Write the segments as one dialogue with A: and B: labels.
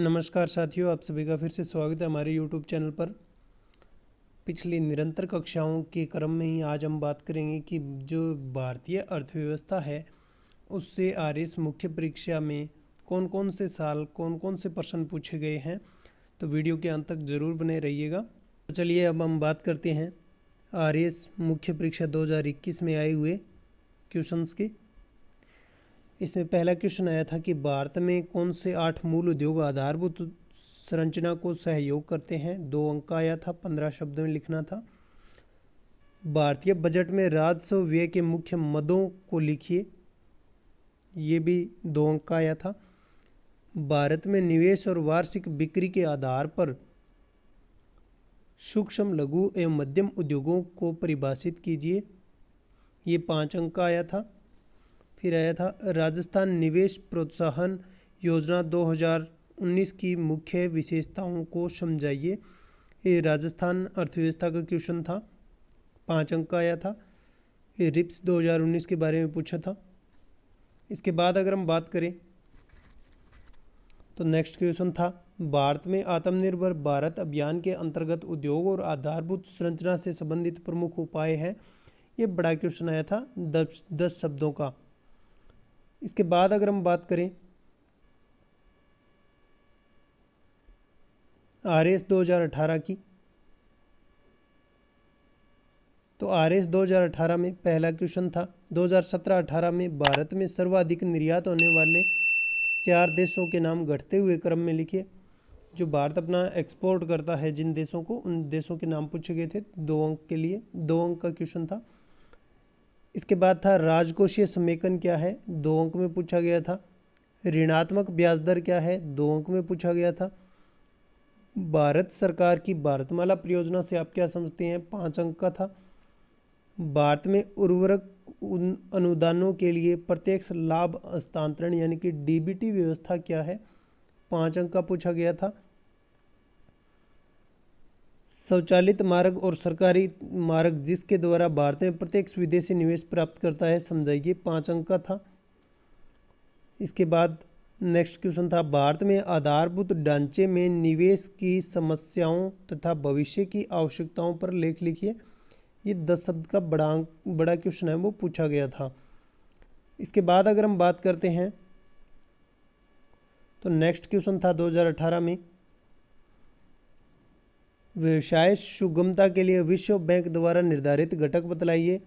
A: नमस्कार साथियों आप सभी का फिर से स्वागत है हमारे यूट्यूब चैनल पर पिछली निरंतर कक्षाओं के क्रम में ही आज हम बात करेंगे कि जो भारतीय अर्थव्यवस्था है उससे आर एस मुख्य परीक्षा में कौन कौन से साल कौन कौन से प्रश्न पूछे गए हैं तो वीडियो के अंत तक ज़रूर बने रहिएगा तो चलिए अब हम बात करते हैं आर एस मुख्य परीक्षा 2021 में आए हुए क्वेश्चंस के इसमें पहला क्वेश्चन आया था कि भारत में कौन से आठ मूल उद्योग आधारभूत संरचना को सहयोग करते हैं दो अंक आया था पंद्रह शब्दों में लिखना था भारतीय बजट में राजस्व व्यय के मुख्य मदों को लिखिए ये भी दो अंक आया था भारत में निवेश और वार्षिक बिक्री के आधार पर सूक्ष्म लघु एवं मध्यम उद्योगों को परिभाषित कीजिए ये पाँच अंक आया था फिर आया था राजस्थान निवेश प्रोत्साहन योजना 2019 की मुख्य विशेषताओं को समझाइए ये राजस्थान अर्थव्यवस्था का क्वेश्चन था पाँच अंक का आया था ये रिप्स 2019 के बारे में पूछा था इसके बाद अगर हम बात करें तो नेक्स्ट क्वेश्चन था भारत में आत्मनिर्भर भारत अभियान के अंतर्गत उद्योग और आधारभूत संरचना से संबंधित प्रमुख उपाय हैं ये बड़ा क्वेश्चन आया था दस दस शब्दों का इसके बाद अगर हम बात करें आर एस दो हज़ार अठारह की तो आर एस दो हज़ार अठारह में पहला क्वेश्चन था दो हज़ार सत्रह अठारह में भारत में सर्वाधिक निर्यात होने वाले चार देशों के नाम घटते हुए क्रम में लिखिए जो भारत अपना एक्सपोर्ट करता है जिन देशों को उन देशों के नाम पूछे गए थे दो अंक के लिए दो अंक का क्वेश्चन था इसके बाद था राजकोषीय समेकन क्या है दो अंक में पूछा गया था ऋणात्मक ब्याज दर क्या है दो अंक में पूछा गया था भारत सरकार की भारतमाला परियोजना से आप क्या समझते हैं पाँच अंक का था भारत में उर्वरक अनुदानों के लिए प्रत्यक्ष लाभ हस्तांतरण यानी कि डीबीटी व्यवस्था क्या है पाँच अंक का पूछा गया था स्वचालित मार्ग और सरकारी मार्ग जिसके द्वारा भारत में प्रत्यक्ष विदेशी निवेश प्राप्त करता है समझाइए पाँच अंक का था इसके बाद नेक्स्ट क्वेश्चन था भारत में आधारभूत ढांचे में निवेश की समस्याओं तथा भविष्य की आवश्यकताओं पर लेख लिखिए ये दस शब्द का बड़ा बड़ा क्वेश्चन है वो पूछा गया था इसके बाद अगर हम बात करते हैं तो नेक्स्ट क्वेश्चन था 2018 में व्यवसाय सुगमता के लिए विश्व बैंक द्वारा निर्धारित घटक बतलाइए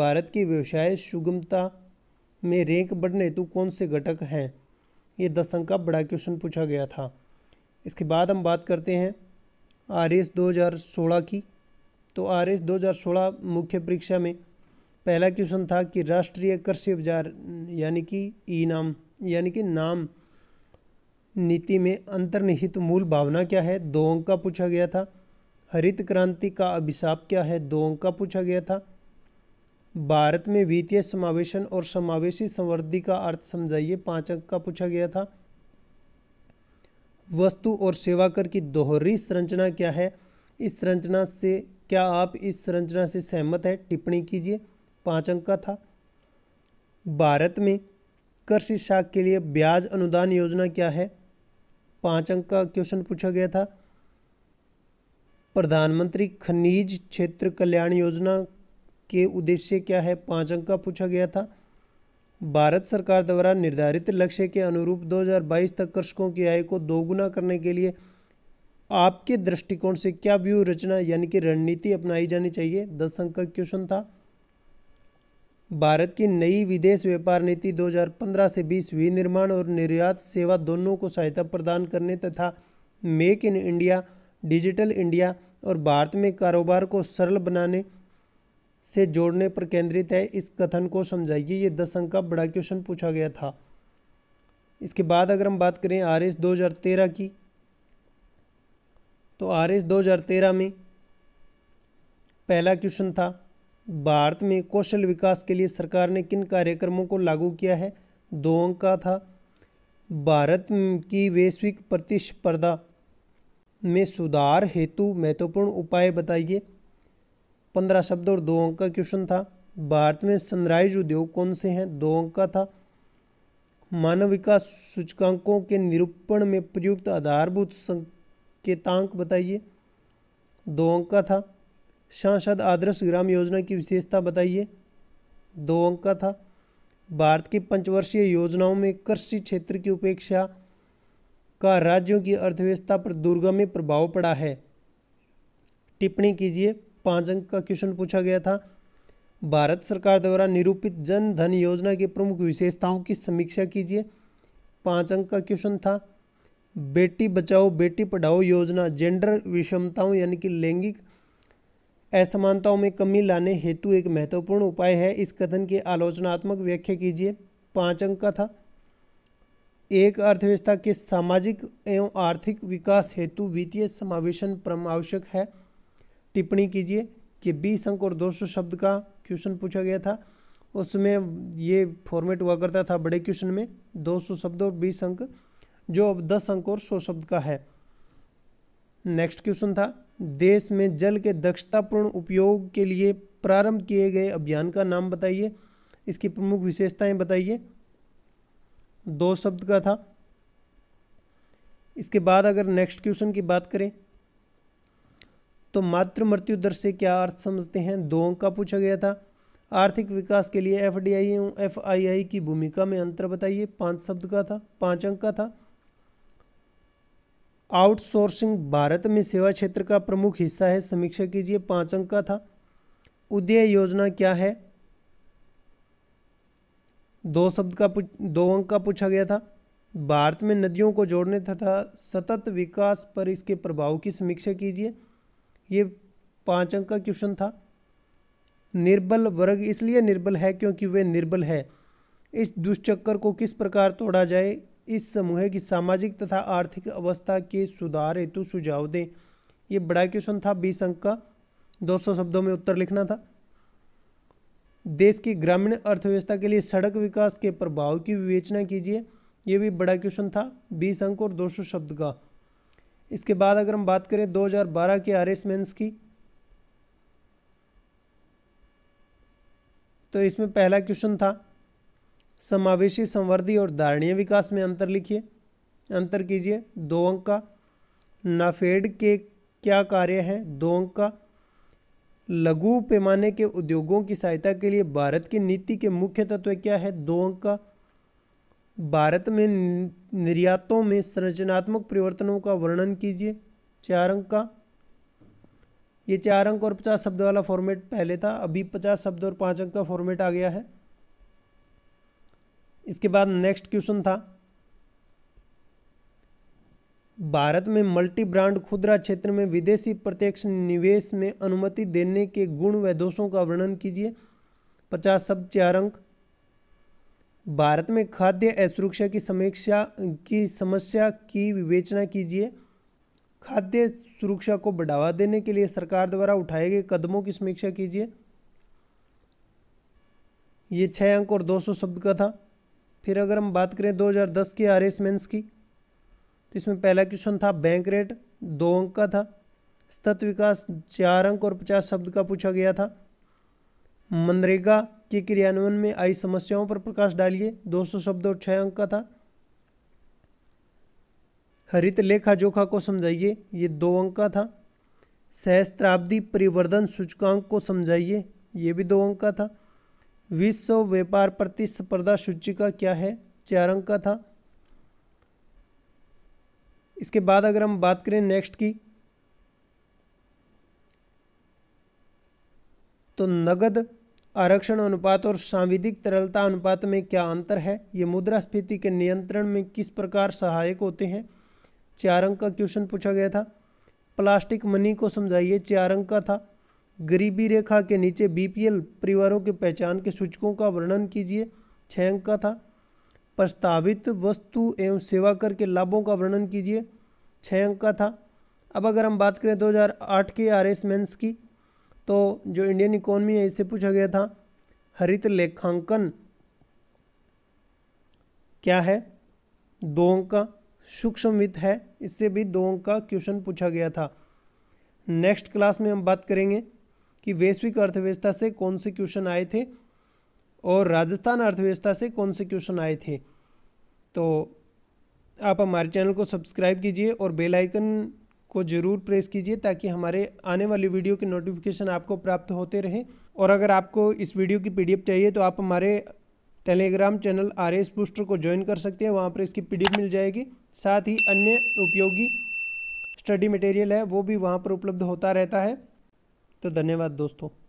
A: भारत की व्यवसाय सुगमता में रैंक बढ़ने हेतु कौन से घटक हैं ये दस अंक का बड़ा क्वेश्चन पूछा गया था इसके बाद हम बात करते हैं आर एस दो हज़ार सोलह की तो आर एस दो हज़ार सोलह मुख्य परीक्षा में पहला क्वेश्चन था कि राष्ट्रीय कृषि बाजार यानी कि ई नाम यानी कि नाम नीति में अंतर्निहित मूल भावना क्या है दो अंक का पूछा गया था हरित क्रांति का अभिशाप क्या है दो अंक का पूछा गया था भारत में वित्तीय समावेशन और समावेशी संवृद्धि का अर्थ समझाइए पाँच अंक का पूछा गया था वस्तु और सेवा कर की दोहरी संरचना क्या है इस संरचना से क्या आप इस संरचना से सहमत है टिप्पणी कीजिए पाँच अंक का था भारत में कृषि शाख के लिए ब्याज अनुदान योजना क्या है पाँच अंक का क्वेश्चन पूछा गया था प्रधानमंत्री खनिज क्षेत्र कल्याण योजना के उद्देश्य क्या है पाँच अंक का पूछा गया था भारत सरकार द्वारा निर्धारित लक्ष्य के अनुरूप 2022 तक कृषकों की आय को दोगुना करने के लिए आपके दृष्टिकोण से क्या व्यू रचना यानी कि रणनीति अपनाई जानी चाहिए दस अंक का क्वेश्चन था भारत की नई विदेश व्यापार नीति 2015 से 20 विनिर्माण और निर्यात सेवा दोनों को सहायता प्रदान करने तथा make in India digital India और भारत में कारोबार को सरल बनाने से जोड़ने पर केंद्रित है इस कथन को समझाइए ये दस अंक का बड़ा क्वेश्चन पूछा गया था इसके बाद अगर हम बात करें आर एस दो हज़ार तेरह की तो आर एस दो हज़ार तेरह में पहला क्वेश्चन था भारत में कौशल विकास के लिए सरकार ने किन कार्यक्रमों को लागू किया है दो अंक का था भारत की वैश्विक प्रतिस्पर्धा में सुधार हेतु महत्वपूर्ण उपाय बताइए पंद्रह शब्द और दो अंक का क्वेश्चन था भारत में सनराइज उद्योग कौन से हैं दो अंक का था मानव विकास सूचकांकों के निरूपण में प्रयुक्त आधारभूत संकेतांक बताइए दो अंक का था सांसद आदर्श ग्राम योजना की विशेषता बताइए दो अंक का था भारत की पंचवर्षीय योजनाओं में कृषि क्षेत्र की उपेक्षा का राज्यों की अर्थव्यवस्था पर दुर्गमी प्रभाव पड़ा है टिप्पणी कीजिए पाँच अंक का क्वेश्चन पूछा गया था भारत सरकार द्वारा निरूपित जन धन योजना की प्रमुख विशेषताओं की समीक्षा कीजिए पाँच अंक का क्वेश्चन था बेटी बचाओ बेटी पढ़ाओ योजना जेंडर विषमताओं यानी कि लैंगिक असमानताओं में कमी लाने हेतु एक महत्वपूर्ण उपाय है इस कथन की आलोचनात्मक व्याख्या कीजिए पाँच अंक का था एक अर्थव्यवस्था के सामाजिक एवं आर्थिक विकास हेतु वित्तीय समावेशन परम आवश्यक है टिप्पणी कीजिए कि बीस अंक और दो सौ शब्द का क्वेश्चन पूछा गया था उसमें ये फॉर्मेट हुआ करता था बड़े क्वेश्चन में दो सौ शब्द और बीस अंक जो अब दस अंक और सौ शब्द का है नेक्स्ट क्वेश्चन था देश में जल के दक्षतापूर्ण उपयोग के लिए प्रारंभ किए गए अभियान का नाम बताइए इसकी प्रमुख विशेषताएं बताइए दो शब्द का था इसके बाद अगर नेक्स्ट क्वेश्चन की बात करें तो मातृ मृत्यु दर से क्या अर्थ समझते हैं दो अंक का पूछा गया था आर्थिक विकास के लिए F D I F I I की भूमिका में अंतर बताइए पांच शब्द का था पांच अंक का था आउटसोर्सिंग भारत में सेवा क्षेत्र का प्रमुख हिस्सा है समीक्षा कीजिए पांच अंक का था उदय योजना क्या है दो शब्द का दो अंक का पूछा गया था भारत में नदियों को जोड़ने तथा सतत विकास पर इसके प्रभाव की समीक्षा कीजिए ये पाँच अंक का क्वेश्चन था निर्बल वर्ग इसलिए निर्बल है क्योंकि वे निर्बल है इस दुष्चक्कर को किस प्रकार तोड़ा जाए इस समूह की सामाजिक तथा आर्थिक अवस्था के सुधार हेतु सुझाव दें ये बड़ा क्वेश्चन था बीस अंक का दो शब्दों में उत्तर लिखना था देश की ग्रामीण अर्थव्यवस्था के लिए सड़क विकास के प्रभाव की विवेचना कीजिए ये भी बड़ा क्वेश्चन था बीस अंक और दो शब्द का इसके बाद अगर हम बात करें 2012 के आर एस की तो इसमें पहला क्वेश्चन था समावेशी संवर्धी और धारणीय विकास में अंतर लिखिए अंतर कीजिए दो अंक का नाफेड के क्या कार्य हैं दो अंक का लघु पैमाने के उद्योगों की सहायता के लिए भारत की नीति के मुख्य तत्व क्या है दो का भारत में निर्यातों में संरचनात्मक परिवर्तनों का वर्णन कीजिए चार अंक का ये चार अंक और पचास शब्द वाला फॉर्मेट पहले था अभी पचास शब्द और पांच अंक का फॉर्मेट आ गया है इसके बाद नेक्स्ट क्वेश्चन था भारत में मल्टी ब्रांड खुदरा क्षेत्र में विदेशी प्रत्यक्ष निवेश में अनुमति देने के गुण व दोषों का वर्णन कीजिए पचास शब्द चार अंक भारत में खाद्य असुरक्षा की समीक्षा की समस्या की विवेचना कीजिए खाद्य सुरक्षा को बढ़ावा देने के लिए सरकार द्वारा उठाए गए कदमों की समीक्षा कीजिए ये छः अंक और 200 शब्द का था फिर अगर हम बात करें 2010 के आर एस मेन्स की तो इसमें पहला क्वेश्चन था बैंक रेट दो अंक का था सतत विकास चार अंक और पचास शब्द का पूछा गया था मनरेगा के क्रियान्वयन में आई समस्याओं पर प्रकाश डालिए 200 शब्द और छः अंक का था हरित लेखा जोखा को समझाइए ये दो अंक का था सहस्त्राब्दी परिवर्धन सूचकांक को समझाइए ये भी दो अंक का था विश्व व्यापार प्रतिस्पर्धा सूची का क्या है चार अंक का था इसके बाद अगर हम बात करें नेक्स्ट की तो नगद आरक्षण अनुपात और सांविधिक तरलता अनुपात में क्या अंतर है ये मुद्रास्फीति के नियंत्रण में किस प्रकार सहायक होते हैं चार अंक का क्वेश्चन पूछा गया था प्लास्टिक मनी को समझाइए चार अंक का था गरीबी रेखा के नीचे बीपीएल परिवारों के पहचान के सूचकों का वर्णन कीजिए छः अंक का था प्रस्तावित वस्तु एवं सेवा कर के लाभों का वर्णन कीजिए छः अंक का था अब अगर हम बात करें 2008 के आर एस मेन्स की तो जो इंडियन इकोनॉमी है इससे पूछा गया था हरित लेखांकन क्या है दो अंक का सूक्ष्म वित्त है इससे भी दो अंक का क्वेश्चन पूछा गया था नेक्स्ट क्लास में हम बात करेंगे कि वैश्विक अर्थव्यवस्था से कौन से क्वेश्चन आए थे और राजस्थान अर्थव्यवस्था से कौन से क्वेश्चन आए थे तो आप हमारे चैनल को सब्सक्राइब कीजिए और बेल आइकन को ज़रूर प्रेस कीजिए ताकि हमारे आने वाली वीडियो के नोटिफिकेशन आपको प्राप्त होते रहे और अगर आपको इस वीडियो की पीडीएफ चाहिए तो आप हमारे Telegram channel R S booster को ज्वाइन कर सकते हैं वहाँ पर इसकी पीडीएफ मिल जाएगी साथ ही अन्य उपयोगी स्टडी मटेरियल है वो भी वहाँ पर उपलब्ध होता रहता है तो धन्यवाद दोस्तों